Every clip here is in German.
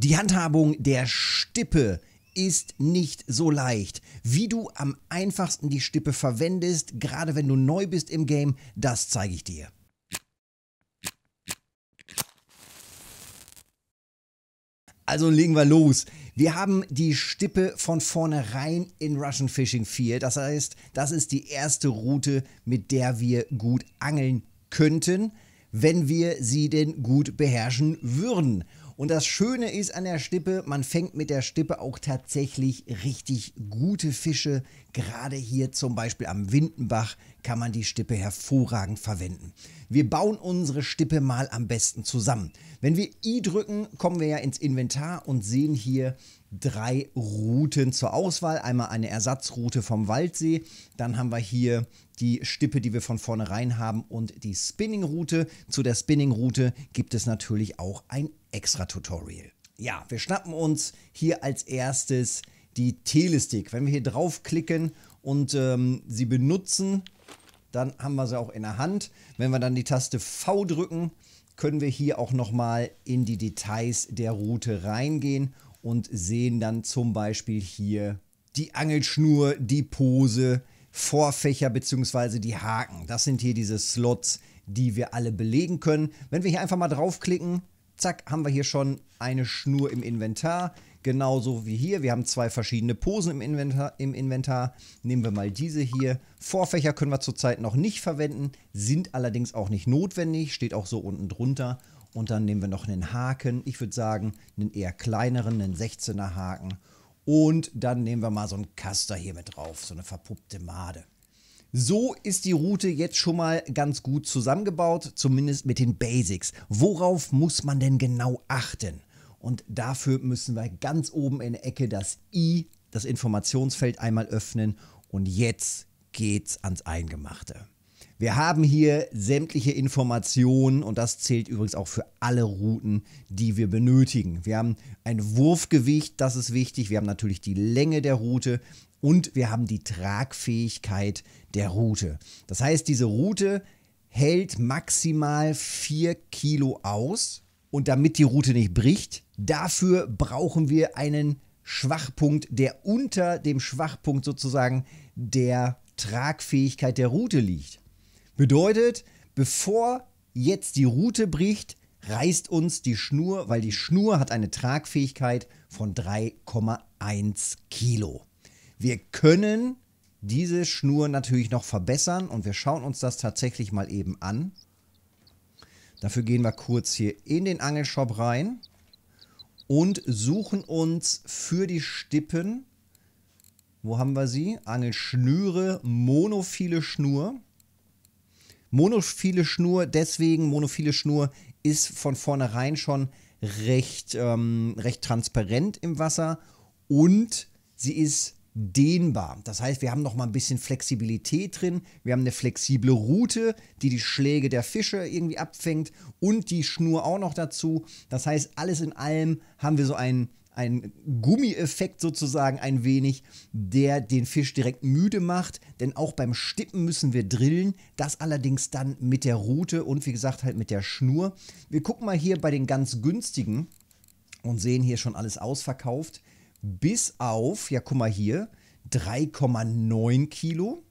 Die Handhabung der Stippe ist nicht so leicht. Wie du am einfachsten die Stippe verwendest, gerade wenn du neu bist im Game, das zeige ich dir. Also legen wir los. Wir haben die Stippe von vornherein in Russian Fishing 4. Das heißt, das ist die erste Route, mit der wir gut angeln könnten, wenn wir sie denn gut beherrschen würden. Und das Schöne ist an der Stippe, man fängt mit der Stippe auch tatsächlich richtig gute Fische. Gerade hier zum Beispiel am Windenbach kann man die Stippe hervorragend verwenden. Wir bauen unsere Stippe mal am besten zusammen. Wenn wir I drücken, kommen wir ja ins Inventar und sehen hier drei Routen zur Auswahl. Einmal eine Ersatzroute vom Waldsee, dann haben wir hier die Stippe, die wir von vornherein haben und die Spinning-Route. Zu der Spinning-Route gibt es natürlich auch ein extra Tutorial. Ja, wir schnappen uns hier als erstes die Telestick. Wenn wir hier draufklicken und ähm, sie benutzen, dann haben wir sie auch in der Hand. Wenn wir dann die Taste V drücken, können wir hier auch nochmal in die Details der Route reingehen und sehen dann zum Beispiel hier die Angelschnur, die Pose, Vorfächer bzw. die Haken. Das sind hier diese Slots, die wir alle belegen können. Wenn wir hier einfach mal draufklicken, zack, haben wir hier schon eine Schnur im Inventar. Genauso wie hier. Wir haben zwei verschiedene Posen im Inventar. Im Inventar. Nehmen wir mal diese hier. Vorfächer können wir zurzeit noch nicht verwenden, sind allerdings auch nicht notwendig. Steht auch so unten drunter. Und dann nehmen wir noch einen Haken. Ich würde sagen, einen eher kleineren, einen 16er Haken. Und dann nehmen wir mal so einen Kaster hier mit drauf, so eine verpuppte Made. So ist die Route jetzt schon mal ganz gut zusammengebaut, zumindest mit den Basics. Worauf muss man denn genau achten? Und dafür müssen wir ganz oben in der Ecke das i, das Informationsfeld einmal öffnen und jetzt geht's ans Eingemachte. Wir haben hier sämtliche Informationen und das zählt übrigens auch für alle Routen, die wir benötigen. Wir haben ein Wurfgewicht, das ist wichtig. Wir haben natürlich die Länge der Route und wir haben die Tragfähigkeit der Route. Das heißt, diese Route hält maximal 4 Kilo aus und damit die Route nicht bricht, dafür brauchen wir einen Schwachpunkt, der unter dem Schwachpunkt sozusagen der Tragfähigkeit der Route liegt. Bedeutet, bevor jetzt die Route bricht, reißt uns die Schnur, weil die Schnur hat eine Tragfähigkeit von 3,1 Kilo. Wir können diese Schnur natürlich noch verbessern und wir schauen uns das tatsächlich mal eben an. Dafür gehen wir kurz hier in den Angelshop rein und suchen uns für die Stippen, wo haben wir sie? Angelschnüre, monophile Schnur. Monophile Schnur, deswegen monophile Schnur ist von vornherein schon recht, ähm, recht transparent im Wasser und sie ist dehnbar. Das heißt, wir haben noch mal ein bisschen Flexibilität drin. Wir haben eine flexible Route, die die Schläge der Fische irgendwie abfängt und die Schnur auch noch dazu. Das heißt, alles in allem haben wir so einen ein Gummieffekt sozusagen ein wenig, der den Fisch direkt müde macht. Denn auch beim Stippen müssen wir drillen. Das allerdings dann mit der Route und wie gesagt halt mit der Schnur. Wir gucken mal hier bei den ganz günstigen und sehen hier schon alles ausverkauft bis auf, ja guck mal hier, 3,9 Kilo.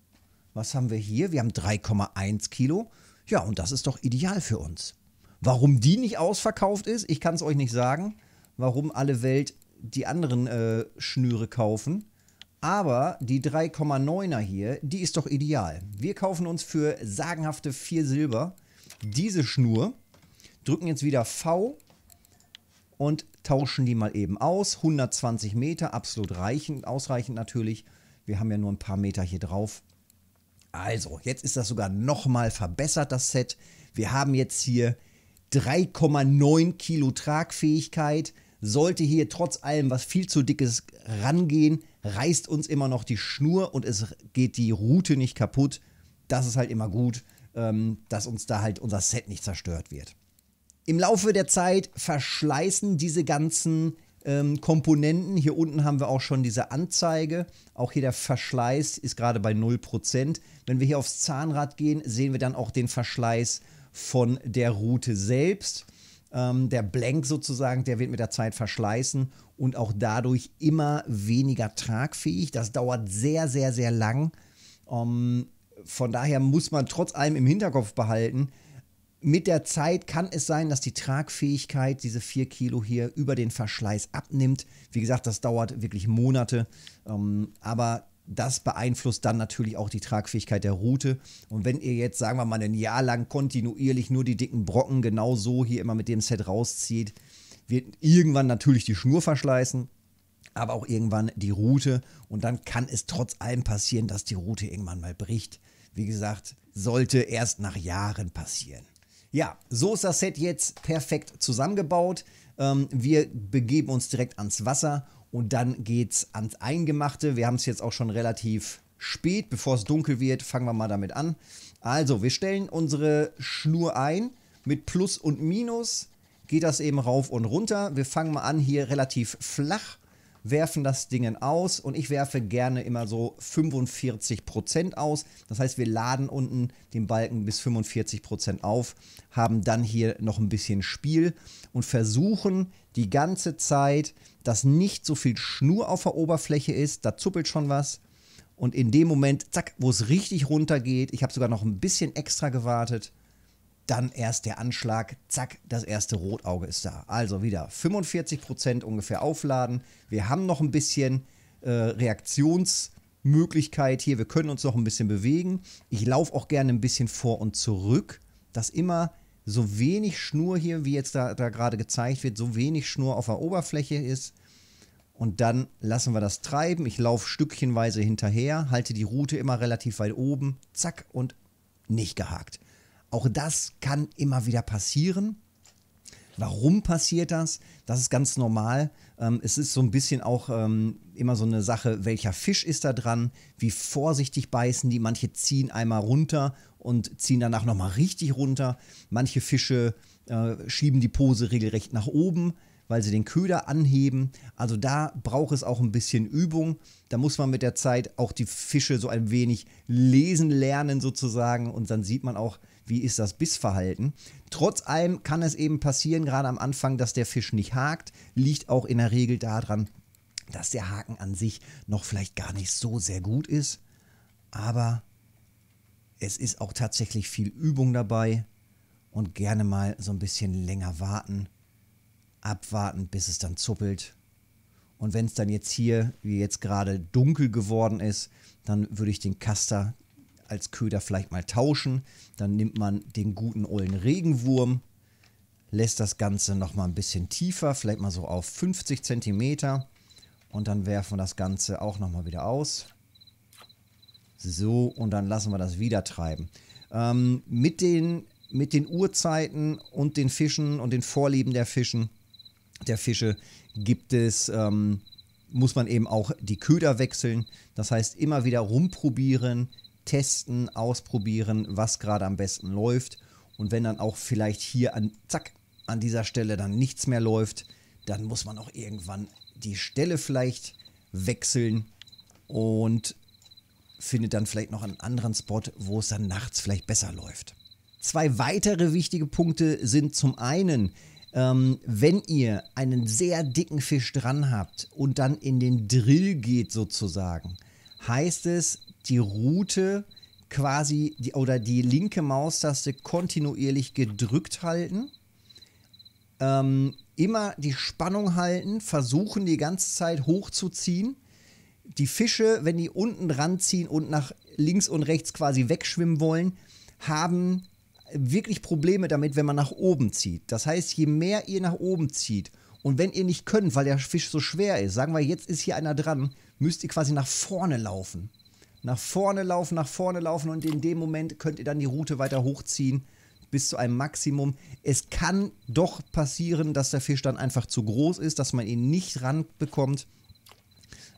Was haben wir hier? Wir haben 3,1 Kilo. Ja, und das ist doch ideal für uns. Warum die nicht ausverkauft ist, ich kann es euch nicht sagen. Warum alle Welt die anderen äh, Schnüre kaufen. Aber die 3,9er hier, die ist doch ideal. Wir kaufen uns für sagenhafte 4 Silber diese Schnur, drücken jetzt wieder V und tauschen die mal eben aus. 120 Meter, absolut reichend, ausreichend natürlich. Wir haben ja nur ein paar Meter hier drauf. Also, jetzt ist das sogar nochmal verbessert, das Set. Wir haben jetzt hier 3,9 Kilo Tragfähigkeit. Sollte hier trotz allem was viel zu dickes rangehen, reißt uns immer noch die Schnur und es geht die Route nicht kaputt. Das ist halt immer gut, ähm, dass uns da halt unser Set nicht zerstört wird. Im Laufe der Zeit verschleißen diese ganzen ähm, Komponenten. Hier unten haben wir auch schon diese Anzeige. Auch hier der Verschleiß ist gerade bei 0%. Wenn wir hier aufs Zahnrad gehen, sehen wir dann auch den Verschleiß von der Route selbst. Ähm, der Blank sozusagen, der wird mit der Zeit verschleißen und auch dadurch immer weniger tragfähig. Das dauert sehr, sehr, sehr lang. Ähm, von daher muss man trotz allem im Hinterkopf behalten, mit der Zeit kann es sein, dass die Tragfähigkeit, diese 4 Kilo hier, über den Verschleiß abnimmt. Wie gesagt, das dauert wirklich Monate. Ähm, aber das beeinflusst dann natürlich auch die Tragfähigkeit der Route. Und wenn ihr jetzt, sagen wir mal, ein Jahr lang kontinuierlich nur die dicken Brocken genau so hier immer mit dem Set rauszieht, wird irgendwann natürlich die Schnur verschleißen, aber auch irgendwann die Route. Und dann kann es trotz allem passieren, dass die Route irgendwann mal bricht. Wie gesagt, sollte erst nach Jahren passieren. Ja, so ist das Set jetzt perfekt zusammengebaut. Ähm, wir begeben uns direkt ans Wasser und dann geht's ans Eingemachte. Wir haben es jetzt auch schon relativ spät, bevor es dunkel wird, fangen wir mal damit an. Also, wir stellen unsere Schnur ein. Mit Plus und Minus geht das eben rauf und runter. Wir fangen mal an hier relativ flach werfen das Ding aus und ich werfe gerne immer so 45% Prozent aus. Das heißt, wir laden unten den Balken bis 45% Prozent auf, haben dann hier noch ein bisschen Spiel und versuchen die ganze Zeit, dass nicht so viel Schnur auf der Oberfläche ist. Da zuppelt schon was. Und in dem Moment, zack, wo es richtig runter geht, ich habe sogar noch ein bisschen extra gewartet, dann erst der Anschlag, zack, das erste Rotauge ist da. Also wieder 45% ungefähr aufladen. Wir haben noch ein bisschen äh, Reaktionsmöglichkeit hier. Wir können uns noch ein bisschen bewegen. Ich laufe auch gerne ein bisschen vor und zurück, dass immer so wenig Schnur hier, wie jetzt da, da gerade gezeigt wird, so wenig Schnur auf der Oberfläche ist. Und dann lassen wir das treiben. Ich laufe stückchenweise hinterher, halte die Route immer relativ weit oben. Zack und nicht gehakt. Auch das kann immer wieder passieren. Warum passiert das? Das ist ganz normal. Ähm, es ist so ein bisschen auch ähm, immer so eine Sache, welcher Fisch ist da dran? Wie vorsichtig beißen die? Manche ziehen einmal runter und ziehen danach nochmal richtig runter. Manche Fische äh, schieben die Pose regelrecht nach oben, weil sie den Köder anheben. Also da braucht es auch ein bisschen Übung. Da muss man mit der Zeit auch die Fische so ein wenig lesen lernen sozusagen und dann sieht man auch, wie ist das Bissverhalten. Trotz allem kann es eben passieren, gerade am Anfang, dass der Fisch nicht hakt, liegt auch in der Regel daran, dass der Haken an sich noch vielleicht gar nicht so sehr gut ist, aber es ist auch tatsächlich viel Übung dabei und gerne mal so ein bisschen länger warten, abwarten, bis es dann zuppelt. Und wenn es dann jetzt hier, wie jetzt gerade, dunkel geworden ist, dann würde ich den Kaster als Köder vielleicht mal tauschen. Dann nimmt man den guten ollen Regenwurm, lässt das Ganze nochmal ein bisschen tiefer, vielleicht mal so auf 50 cm. Und dann werfen wir das Ganze auch nochmal wieder aus. So, und dann lassen wir das wieder treiben. Ähm, mit, den, mit den Uhrzeiten und den Fischen und den Vorlieben der Fischen, der Fische gibt es, ähm, muss man eben auch die Köder wechseln. Das heißt, immer wieder rumprobieren, testen, ausprobieren, was gerade am besten läuft. Und wenn dann auch vielleicht hier an, zack, an dieser Stelle dann nichts mehr läuft, dann muss man auch irgendwann die Stelle vielleicht wechseln und findet dann vielleicht noch einen anderen Spot, wo es dann nachts vielleicht besser läuft. Zwei weitere wichtige Punkte sind zum einen, ähm, wenn ihr einen sehr dicken Fisch dran habt und dann in den Drill geht sozusagen, heißt es, die Route quasi die, oder die linke Maustaste kontinuierlich gedrückt halten. Ähm, immer die Spannung halten, versuchen die ganze Zeit hochzuziehen. Die Fische, wenn die unten ranziehen und nach links und rechts quasi wegschwimmen wollen, haben wirklich Probleme damit, wenn man nach oben zieht. Das heißt, je mehr ihr nach oben zieht und wenn ihr nicht könnt, weil der Fisch so schwer ist, sagen wir, jetzt ist hier einer dran, müsst ihr quasi nach vorne laufen nach vorne laufen, nach vorne laufen und in dem Moment könnt ihr dann die Route weiter hochziehen bis zu einem Maximum. Es kann doch passieren, dass der Fisch dann einfach zu groß ist, dass man ihn nicht ranbekommt.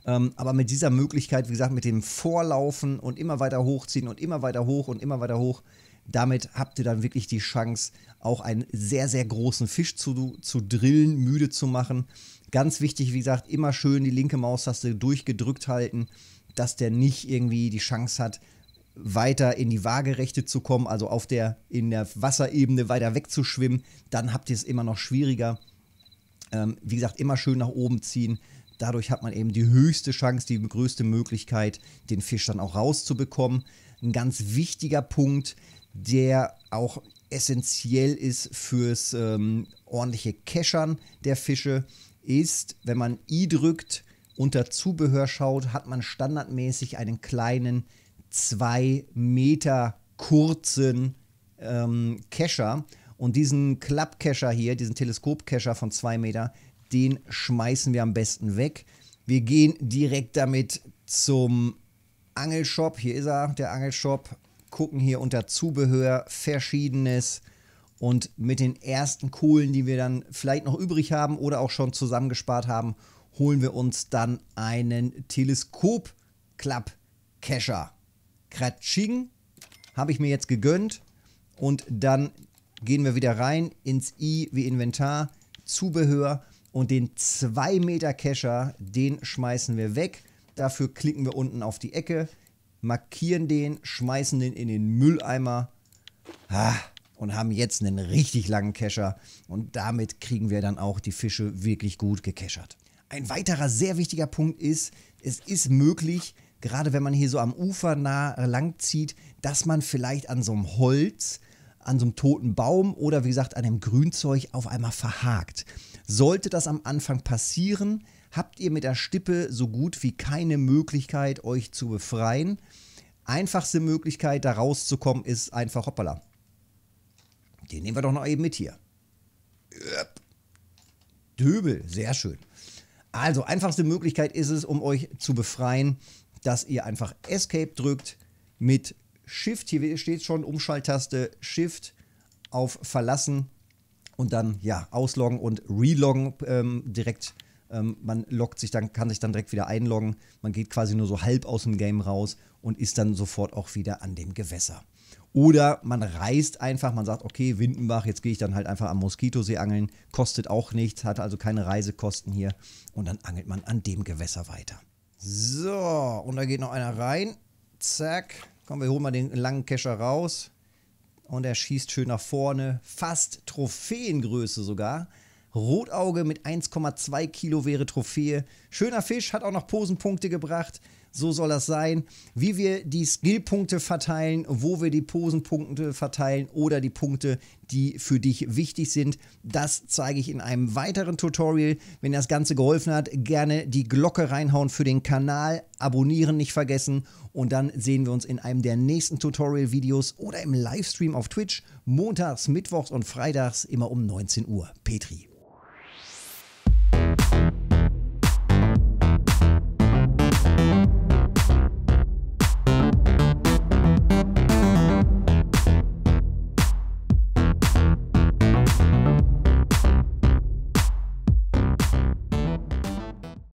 Ähm, aber mit dieser Möglichkeit, wie gesagt, mit dem Vorlaufen und immer weiter hochziehen und immer weiter hoch und immer weiter hoch, damit habt ihr dann wirklich die Chance, auch einen sehr, sehr großen Fisch zu, zu drillen, müde zu machen. Ganz wichtig, wie gesagt, immer schön die linke Maustaste durchgedrückt halten dass der nicht irgendwie die Chance hat, weiter in die Waagerechte zu kommen, also auf der, in der Wasserebene weiter wegzuschwimmen, dann habt ihr es immer noch schwieriger. Ähm, wie gesagt, immer schön nach oben ziehen. Dadurch hat man eben die höchste Chance, die größte Möglichkeit, den Fisch dann auch rauszubekommen. Ein ganz wichtiger Punkt, der auch essentiell ist fürs ähm, ordentliche Keschern der Fische, ist, wenn man I drückt, unter Zubehör schaut, hat man standardmäßig einen kleinen 2 Meter kurzen ähm, Kescher. Und diesen Klappkescher hier, diesen Teleskopkescher von 2 Meter, den schmeißen wir am besten weg. Wir gehen direkt damit zum Angelshop. Hier ist er, der Angelshop. Gucken hier unter Zubehör, Verschiedenes. Und mit den ersten Kohlen, die wir dann vielleicht noch übrig haben oder auch schon zusammengespart haben, holen wir uns dann einen Teleskop-Klapp-Kescher. Kratsching habe ich mir jetzt gegönnt und dann gehen wir wieder rein ins I wie Inventar, Zubehör und den 2 Meter Kescher, den schmeißen wir weg. Dafür klicken wir unten auf die Ecke, markieren den, schmeißen den in den Mülleimer und haben jetzt einen richtig langen Kescher und damit kriegen wir dann auch die Fische wirklich gut gekeschert. Ein weiterer sehr wichtiger Punkt ist, es ist möglich, gerade wenn man hier so am Ufer nah lang zieht, dass man vielleicht an so einem Holz, an so einem toten Baum oder wie gesagt an dem Grünzeug auf einmal verhakt. Sollte das am Anfang passieren, habt ihr mit der Stippe so gut wie keine Möglichkeit, euch zu befreien. Einfachste Möglichkeit, da rauszukommen, ist einfach hoppala. Den nehmen wir doch noch eben mit hier. Döbel, sehr schön. Also, einfachste Möglichkeit ist es, um euch zu befreien, dass ihr einfach Escape drückt mit Shift. Hier steht schon Umschalttaste Shift auf Verlassen und dann ja ausloggen und reloggen ähm, direkt. Ähm, man loggt sich dann, kann sich dann direkt wieder einloggen. Man geht quasi nur so halb aus dem Game raus und ist dann sofort auch wieder an dem Gewässer. Oder man reist einfach, man sagt, okay, Windenbach, jetzt gehe ich dann halt einfach am Moskitosee angeln, kostet auch nichts, hat also keine Reisekosten hier. Und dann angelt man an dem Gewässer weiter. So, und da geht noch einer rein. Zack. Komm, wir holen mal den langen Kescher raus. Und er schießt schön nach vorne. Fast Trophäengröße sogar. Rotauge mit 1,2 Kilo wäre Trophäe. Schöner Fisch, hat auch noch Posenpunkte gebracht so soll das sein, wie wir die Skillpunkte verteilen, wo wir die Posenpunkte verteilen oder die Punkte, die für dich wichtig sind. Das zeige ich in einem weiteren Tutorial. Wenn dir das Ganze geholfen hat, gerne die Glocke reinhauen für den Kanal, abonnieren nicht vergessen und dann sehen wir uns in einem der nächsten Tutorial-Videos oder im Livestream auf Twitch montags, mittwochs und freitags immer um 19 Uhr. Petri.